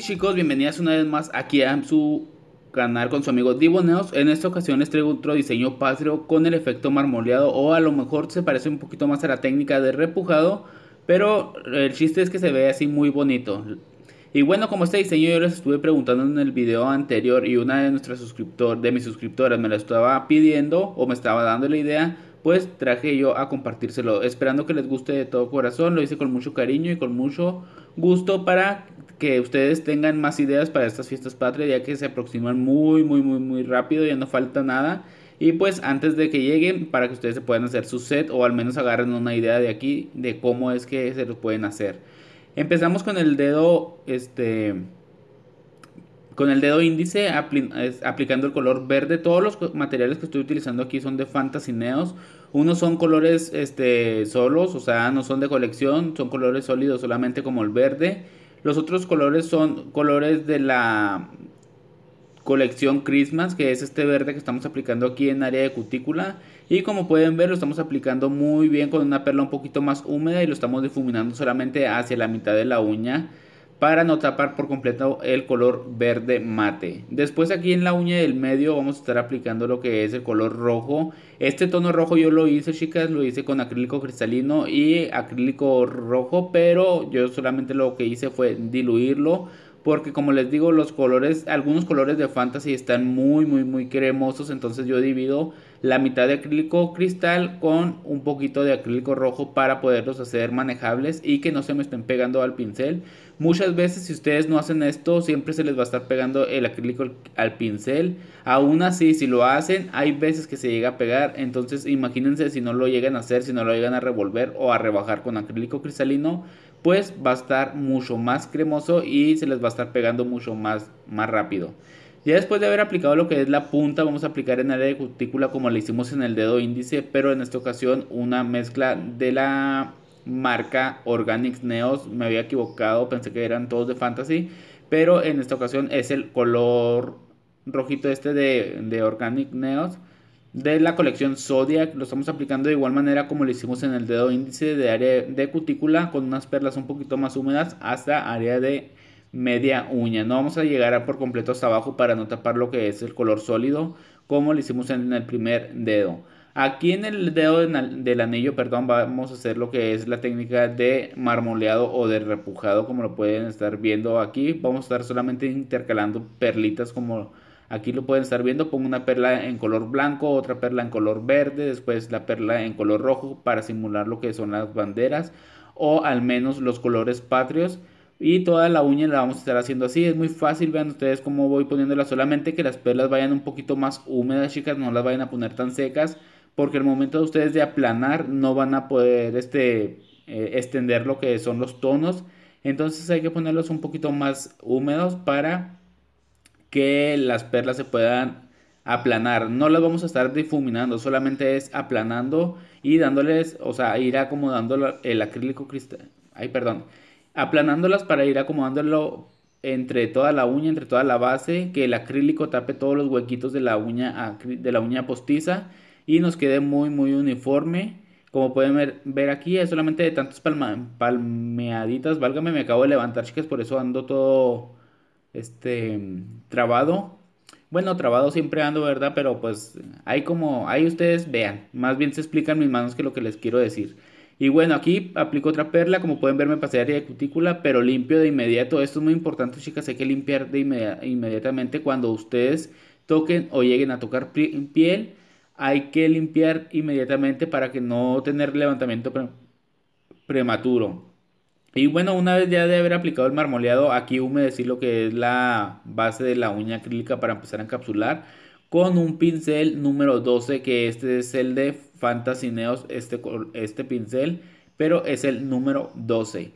chicos, bienvenidas una vez más aquí a su canal con su amigo Diboneos. En esta ocasión les traigo otro diseño patrio con el efecto marmoleado o a lo mejor se parece un poquito más a la técnica de repujado, pero el chiste es que se ve así muy bonito. Y bueno, como este diseño yo les estuve preguntando en el video anterior y una de nuestras suscriptor, de mis suscriptoras me lo estaba pidiendo o me estaba dando la idea, pues traje yo a compartírselo. Esperando que les guste de todo corazón, lo hice con mucho cariño y con mucho gusto para que ustedes tengan más ideas para estas fiestas patrias, ya que se aproximan muy, muy, muy, muy rápido, ya no falta nada. Y pues antes de que lleguen, para que ustedes se puedan hacer su set o al menos agarren una idea de aquí de cómo es que se lo pueden hacer. Empezamos con el dedo, este, con el dedo índice aplicando el color verde. Todos los materiales que estoy utilizando aquí son de Fantasy Neos. Unos son colores este, solos, o sea, no son de colección, son colores sólidos solamente como el verde. Los otros colores son colores de la colección Christmas, que es este verde que estamos aplicando aquí en área de cutícula. Y como pueden ver, lo estamos aplicando muy bien con una perla un poquito más húmeda y lo estamos difuminando solamente hacia la mitad de la uña para no tapar por completo el color verde mate. Después aquí en la uña del medio vamos a estar aplicando lo que es el color rojo. Este tono rojo yo lo hice chicas, lo hice con acrílico cristalino y acrílico rojo, pero yo solamente lo que hice fue diluirlo porque como les digo, los colores, algunos colores de fantasy están muy, muy, muy cremosos, entonces yo divido la mitad de acrílico cristal con un poquito de acrílico rojo para poderlos hacer manejables y que no se me estén pegando al pincel. Muchas veces si ustedes no hacen esto, siempre se les va a estar pegando el acrílico al pincel. Aún así, si lo hacen, hay veces que se llega a pegar, entonces imagínense si no lo llegan a hacer, si no lo llegan a revolver o a rebajar con acrílico cristalino pues va a estar mucho más cremoso y se les va a estar pegando mucho más, más rápido. Ya después de haber aplicado lo que es la punta, vamos a aplicar en área de cutícula como le hicimos en el dedo índice, pero en esta ocasión una mezcla de la marca Organic Neos. Me había equivocado, pensé que eran todos de Fantasy, pero en esta ocasión es el color rojito este de, de Organic Neos de la colección Zodiac. Lo estamos aplicando de igual manera como lo hicimos en el dedo índice de área de cutícula con unas perlas un poquito más húmedas hasta área de media uña. No vamos a llegar por completo hasta abajo para no tapar lo que es el color sólido como lo hicimos en el primer dedo. Aquí en el dedo del anillo, perdón, vamos a hacer lo que es la técnica de marmoleado o de repujado, como lo pueden estar viendo aquí. Vamos a estar solamente intercalando perlitas como Aquí lo pueden estar viendo, pongo una perla en color blanco, otra perla en color verde, después la perla en color rojo para simular lo que son las banderas o al menos los colores patrios. Y toda la uña la vamos a estar haciendo así, es muy fácil, vean ustedes cómo voy poniéndola, solamente que las perlas vayan un poquito más húmedas chicas, no las vayan a poner tan secas, porque el momento de ustedes de aplanar no van a poder este, eh, extender lo que son los tonos, entonces hay que ponerlos un poquito más húmedos para que las perlas se puedan aplanar. No las vamos a estar difuminando, solamente es aplanando y dándoles, o sea, ir acomodando el acrílico cristal. Ay, perdón. Aplanándolas para ir acomodándolo entre toda la uña, entre toda la base, que el acrílico tape todos los huequitos de la uña, de la uña postiza y nos quede muy, muy uniforme. Como pueden ver, aquí, es solamente de tantas palmeaditas. Válgame, me acabo de levantar, chicas, por eso ando todo este, trabado. Bueno, trabado siempre ando, ¿verdad? Pero pues hay como, ahí ustedes vean, más bien se explican mis manos que lo que les quiero decir. Y bueno, aquí aplico otra perla, como pueden ver me pasé área de cutícula, pero limpio de inmediato. Esto es muy importante, chicas, hay que limpiar de inmediatamente cuando ustedes toquen o lleguen a tocar piel. Hay que limpiar inmediatamente para que no tener levantamiento prematuro. Y bueno, una vez ya de haber aplicado el marmoleado, aquí humedecí lo que es la base de la uña acrílica para empezar a encapsular con un pincel número 12 que este es el de Fantasineos, este, este pincel, pero es el número 12.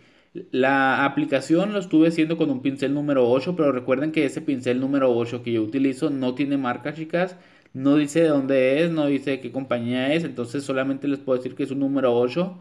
La aplicación lo estuve haciendo con un pincel número 8, pero recuerden que ese pincel número 8 que yo utilizo no tiene marca, chicas. No dice de dónde es, no dice de qué compañía es, entonces solamente les puedo decir que es un número 8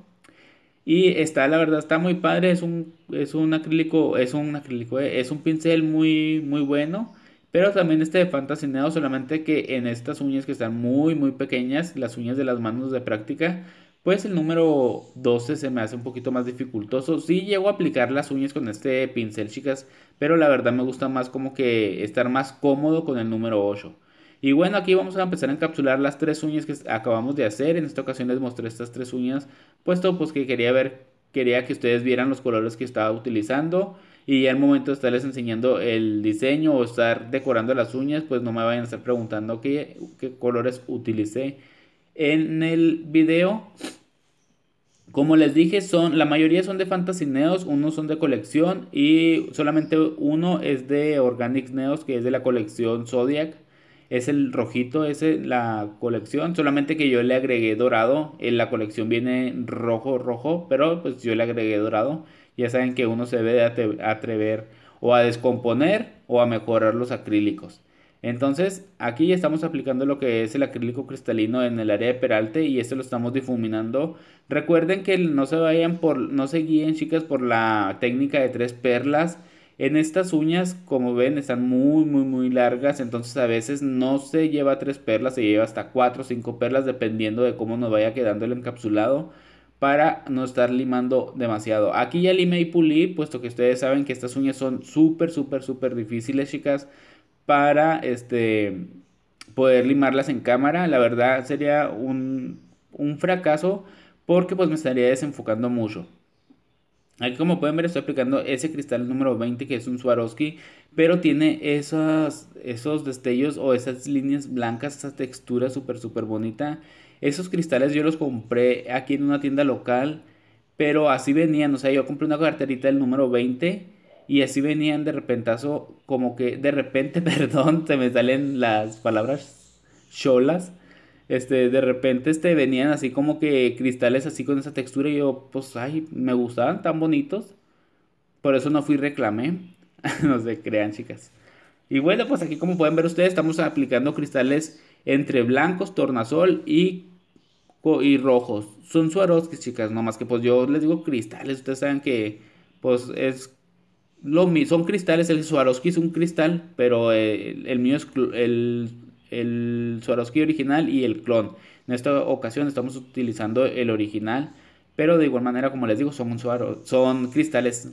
y está, la verdad, está muy padre, es un, es un acrílico, es un acrílico, eh, es un pincel muy, muy bueno. Pero también este de fantasinado, solamente que en estas uñas que están muy, muy pequeñas, las uñas de las manos de práctica, pues el número 12 se me hace un poquito más dificultoso. Sí llego a aplicar las uñas con este pincel, chicas, pero la verdad me gusta más como que estar más cómodo con el número 8. Y bueno, aquí vamos a empezar a encapsular las tres uñas que acabamos de hacer. En esta ocasión les mostré estas tres uñas, puesto pues que quería ver, quería que ustedes vieran los colores que estaba utilizando. Y ya al momento de estarles enseñando el diseño o estar decorando las uñas, pues no me vayan a estar preguntando qué, qué colores utilicé en el video. Como les dije, son, la mayoría son de Fantasy Neos, unos son de colección y solamente uno es de Organic Neos, que es de la colección Zodiac es el rojito, es eh, la colección, solamente que yo le agregué dorado, en eh, la colección viene rojo, rojo, pero pues yo le agregué dorado, ya saben que uno se debe de atrever o a descomponer o a mejorar los acrílicos. Entonces aquí estamos aplicando lo que es el acrílico cristalino en el área de peralte y esto lo estamos difuminando. Recuerden que no se vayan por, no se guíen chicas por la técnica de tres perlas en estas uñas, como ven, están muy, muy, muy largas, entonces a veces no se lleva tres perlas, se lleva hasta cuatro o cinco perlas, dependiendo de cómo nos vaya quedando el encapsulado, para no estar limando demasiado. Aquí ya limé y pulí, puesto que ustedes saben que estas uñas son súper, súper, súper difíciles, chicas, para este poder limarlas en cámara. La verdad sería un, un fracaso, porque pues me estaría desenfocando mucho. Aquí como pueden ver estoy aplicando ese cristal número 20 que es un Swarovski, pero tiene esos destellos o esas líneas blancas, esa textura súper súper bonita. Esos cristales yo los compré aquí en una tienda local, pero así venían, o sea, yo compré una carterita del número 20 y así venían de repentazo, como que de repente, perdón, se me salen las palabras cholas este, de repente este, venían así como que cristales así con esa textura y yo, pues, ay, me gustaban tan bonitos. Por eso no fui y reclamé. no se crean, chicas. Y bueno, pues aquí como pueden ver ustedes, estamos aplicando cristales entre blancos, tornasol y, y rojos. Son Swarovski, chicas, más que pues yo les digo cristales. Ustedes saben que, pues, es lo mismo. Son cristales, el Swarovski es un cristal, pero eh, el, el mío es el el Swarovski original y el clon. En esta ocasión estamos utilizando el original, pero de igual manera, como les digo, son, son cristales.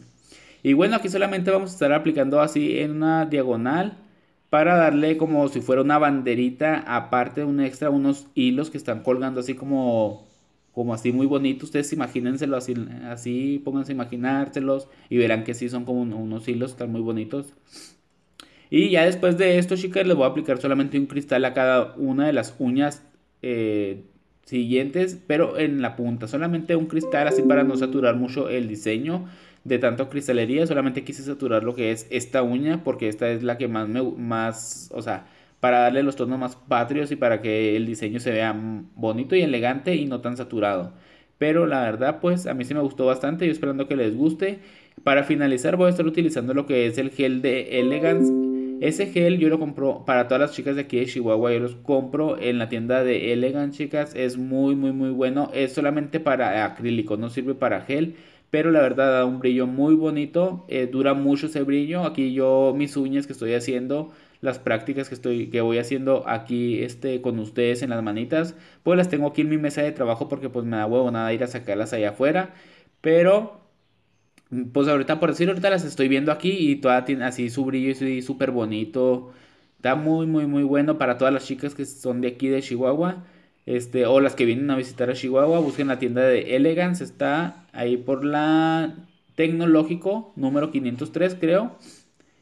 Y bueno, aquí solamente vamos a estar aplicando así en una diagonal para darle como si fuera una banderita, aparte de un extra, unos hilos que están colgando así como, como así muy bonito. Ustedes imagínenselo así, así pónganse a imaginárselos y verán que sí son como unos hilos, están muy bonitos. Y ya después de esto, chicas, les voy a aplicar solamente un cristal a cada una de las uñas eh, siguientes, pero en la punta. Solamente un cristal, así para no saturar mucho el diseño de tanto cristalería. Solamente quise saturar lo que es esta uña, porque esta es la que más me... Más, o sea, para darle los tonos más patrios y para que el diseño se vea bonito y elegante y no tan saturado. Pero la verdad, pues a mí sí me gustó bastante. Yo esperando que les guste. Para finalizar, voy a estar utilizando lo que es el gel de Elegance ese gel yo lo compro para todas las chicas de aquí de Chihuahua. Yo los compro en la tienda de Elegant, chicas. Es muy, muy, muy bueno. Es solamente para acrílico, no sirve para gel. Pero la verdad da un brillo muy bonito. Eh, dura mucho ese brillo. Aquí yo mis uñas que estoy haciendo las prácticas que estoy que voy haciendo aquí este con ustedes en las manitas pues las tengo aquí en mi mesa de trabajo porque pues me da huevo nada ir a sacarlas allá afuera pero pues ahorita, por decir, ahorita las estoy viendo aquí y toda tiene así su brillo y súper bonito. Está muy, muy, muy bueno para todas las chicas que son de aquí de Chihuahua. Este, o las que vienen a visitar a Chihuahua, busquen la tienda de Elegance, está ahí por la Tecnológico número 503, creo.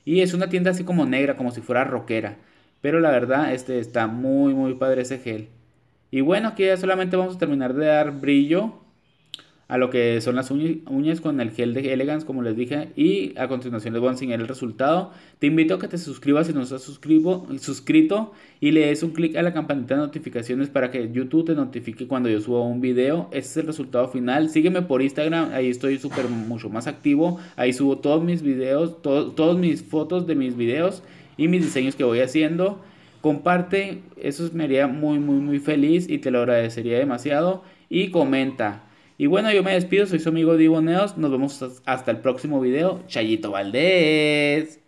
Y es una tienda así como negra, como si fuera rockera. Pero la verdad, este está muy, muy padre ese gel. Y bueno, aquí ya solamente vamos a terminar de dar brillo a lo que son las uñas con el gel de Elegance, como les dije, y a continuación les voy a enseñar el resultado. Te invito a que te suscribas si no estás suscrito y le des un clic a la campanita de notificaciones para que YouTube te notifique cuando yo subo un video. Este es el resultado final. Sígueme por Instagram, ahí estoy súper mucho más activo. Ahí subo todos mis videos, todas mis fotos de mis videos y mis diseños que voy haciendo. Comparte, eso me haría muy, muy, muy feliz y te lo agradecería demasiado. Y comenta, y bueno, yo me despido, soy su amigo Divo Neos, nos vemos hasta el próximo video. Chayito Valdés.